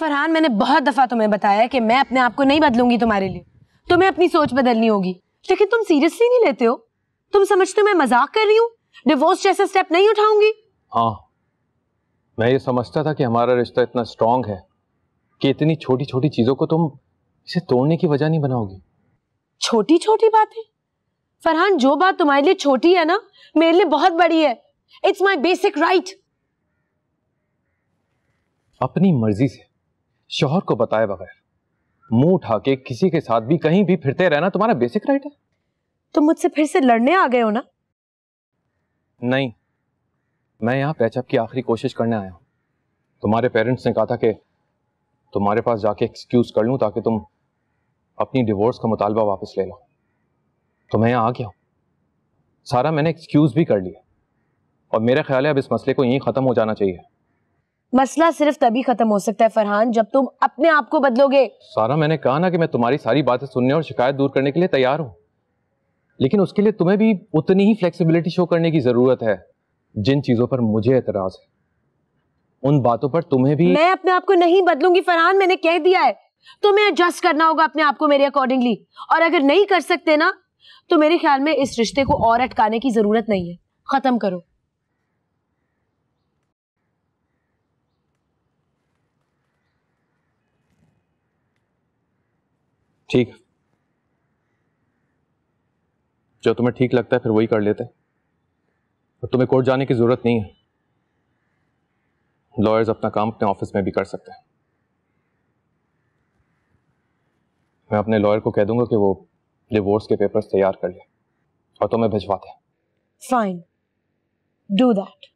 फरहान मैंने बहुत दफ़ा तुम्हें बताया कि मैं अपने आप को नहीं बदलूंगी तुम्हारे लिए तुम्हें अपनी सोच बदलनी होगी लेकिन तुम सीरियसली नहीं लेते हो तुम समझते हो मैं मजाक कर रही हूँ डिवोर्स जैसा स्टेप नहीं उठाऊंगी हाँ मैं ये समझता था कि हमारा रिश्ता इतना स्ट्रांग है कि इतनी छोटी छोटी चीज़ों को तुम इसे तोड़ने की वजह नहीं बनाओगी छोटी छोटी बातें फरहान जो बात तुम्हारे लिए छोटी है ना मेरे लिए बहुत बड़ी है इट्स माई बेसिक राइट अपनी मर्जी से शोहर को बताए बगैर मुंह उठा के किसी के साथ भी कहीं भी फिरते रहना तुम्हारा बेसिक राइट है तुम तो मुझसे फिर से लड़ने आ गए हो ना नहीं मैं यहाँ पैचअप की आखिरी कोशिश करने आया हूँ तुम्हारे पेरेंट्स ने कहा था कि तुम्हारे पास जाके एक्सक्यूज कर लूँ ताकि तुम अपनी डिवोर्स का मुतालबा वापस ले लो तो मैं यहाँ आ गया हूँ सारा मैंने एक्सक्यूज भी कर लिया और मेरा ख्याल है अब इस मसले को यहीं ख़त्म हो जाना चाहिए मसला सिर्फ तभी खत्म हो सकता है फरहान जब तुम अपने आप को बदलोगे सारा मैंने कहा ना कि मैं तुम्हारी सारी बातें सुनने और शिकायत दूर करने के लिए तैयार हूँ लेकिन उसके लिए तुम्हें भी उतनी ही फ्लेक्सिबिलिटी शो करने की जरूरत है जिन चीजों पर मुझे एतराज है उन बातों पर तुम्हें भी मैं अपने आप को नहीं बदलूंगी फरहान मैंने कह दिया है तुम्हें एडजस्ट करना होगा अपने आप को मेरे अकॉर्डिंगली और अगर नहीं कर सकते ना तो मेरे ख्याल में इस रिश्ते को और अटकाने की जरूरत नहीं है खत्म करो ठीक जो तुम्हें ठीक लगता है फिर वही कर लेते और तुम्हें कोर्ट जाने की ज़रूरत नहीं है लॉयर्स अपना काम अपने ऑफिस में भी कर सकते हैं मैं अपने लॉयर को कह दूंगा कि वो डिवोर्स के पेपर्स तैयार कर ले और तुम्हें भिजवाते दे फाइन डू दैट